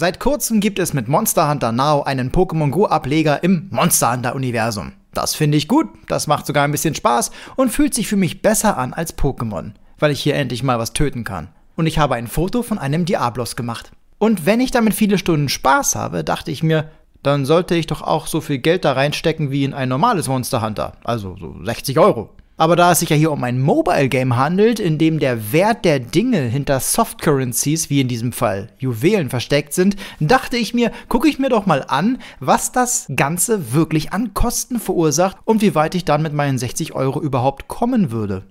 Seit kurzem gibt es mit Monster Hunter Now einen Pokémon Go Ableger im Monster Hunter Universum. Das finde ich gut, das macht sogar ein bisschen Spaß und fühlt sich für mich besser an als Pokémon, weil ich hier endlich mal was töten kann. Und ich habe ein Foto von einem Diablos gemacht. Und wenn ich damit viele Stunden Spaß habe, dachte ich mir, dann sollte ich doch auch so viel Geld da reinstecken wie in ein normales Monster Hunter, also so 60 Euro. Aber da es sich ja hier um ein Mobile-Game handelt, in dem der Wert der Dinge hinter Soft-Currencies, wie in diesem Fall Juwelen, versteckt sind, dachte ich mir, gucke ich mir doch mal an, was das Ganze wirklich an Kosten verursacht und wie weit ich dann mit meinen 60 Euro überhaupt kommen würde.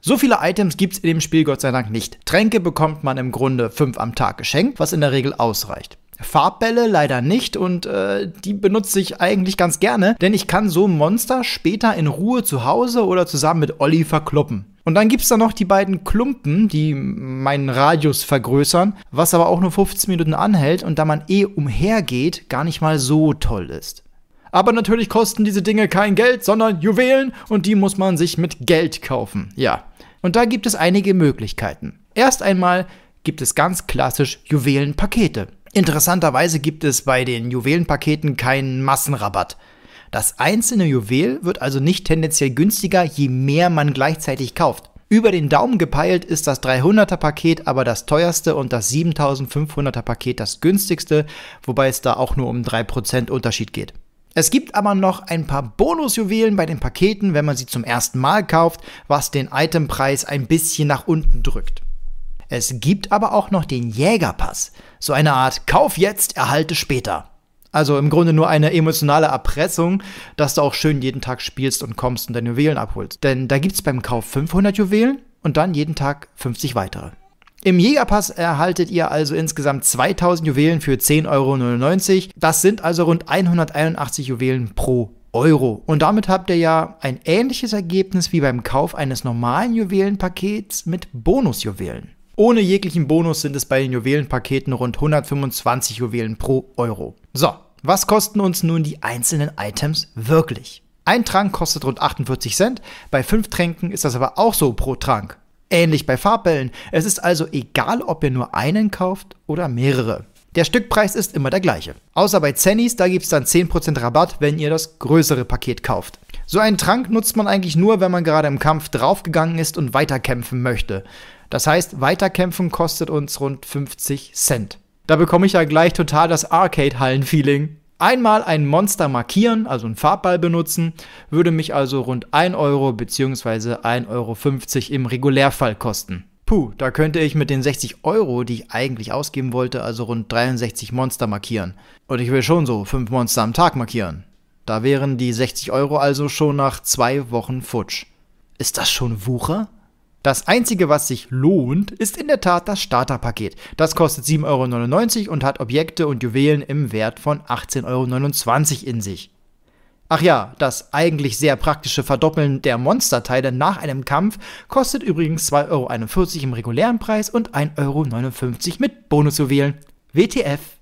So viele Items gibt es in dem Spiel Gott sei Dank nicht. Tränke bekommt man im Grunde 5 am Tag geschenkt, was in der Regel ausreicht. Farbbälle leider nicht und äh, die benutze ich eigentlich ganz gerne, denn ich kann so Monster später in Ruhe zu Hause oder zusammen mit Olli verkloppen. Und dann gibt es da noch die beiden Klumpen, die meinen Radius vergrößern, was aber auch nur 15 Minuten anhält und da man eh umhergeht, gar nicht mal so toll ist. Aber natürlich kosten diese Dinge kein Geld, sondern Juwelen und die muss man sich mit Geld kaufen. Ja. Und da gibt es einige Möglichkeiten. Erst einmal gibt es ganz klassisch Juwelenpakete. Interessanterweise gibt es bei den Juwelenpaketen keinen Massenrabatt. Das einzelne Juwel wird also nicht tendenziell günstiger, je mehr man gleichzeitig kauft. Über den Daumen gepeilt ist das 300er Paket aber das teuerste und das 7500er Paket das günstigste, wobei es da auch nur um 3% Unterschied geht. Es gibt aber noch ein paar Bonusjuwelen bei den Paketen, wenn man sie zum ersten Mal kauft, was den Itempreis ein bisschen nach unten drückt. Es gibt aber auch noch den Jägerpass. So eine Art Kauf jetzt, erhalte später. Also im Grunde nur eine emotionale Erpressung, dass du auch schön jeden Tag spielst und kommst und deine Juwelen abholst. Denn da gibt es beim Kauf 500 Juwelen und dann jeden Tag 50 weitere. Im Jägerpass erhaltet ihr also insgesamt 2000 Juwelen für 10,99 Euro. Das sind also rund 181 Juwelen pro Euro. Und damit habt ihr ja ein ähnliches Ergebnis wie beim Kauf eines normalen Juwelenpakets mit Bonusjuwelen. Ohne jeglichen Bonus sind es bei den Juwelenpaketen rund 125 Juwelen pro Euro. So, was kosten uns nun die einzelnen Items wirklich? Ein Trank kostet rund 48 Cent, bei 5 Tränken ist das aber auch so pro Trank. Ähnlich bei Farbbällen, es ist also egal, ob ihr nur einen kauft oder mehrere. Der Stückpreis ist immer der gleiche. Außer bei Zennies, da gibt es dann 10% Rabatt, wenn ihr das größere Paket kauft. So einen Trank nutzt man eigentlich nur, wenn man gerade im Kampf draufgegangen ist und weiterkämpfen möchte. Das heißt, weiterkämpfen kostet uns rund 50 Cent. Da bekomme ich ja gleich total das Arcade-Hallen-Feeling. Einmal ein Monster markieren, also einen Farbball benutzen, würde mich also rund 1 Euro bzw. 1,50 Euro im Regulärfall kosten. Puh, da könnte ich mit den 60 Euro, die ich eigentlich ausgeben wollte, also rund 63 Monster markieren. Und ich will schon so 5 Monster am Tag markieren. Da wären die 60 Euro also schon nach zwei Wochen futsch. Ist das schon Wucher? Das einzige, was sich lohnt, ist in der Tat das Starterpaket. Das kostet 7,99 Euro und hat Objekte und Juwelen im Wert von 18,29 Euro in sich. Ach ja, das eigentlich sehr praktische Verdoppeln der Monsterteile nach einem Kampf kostet übrigens 2,41 Euro im regulären Preis und 1,59 Euro mit Bonusjuwelen. WTF!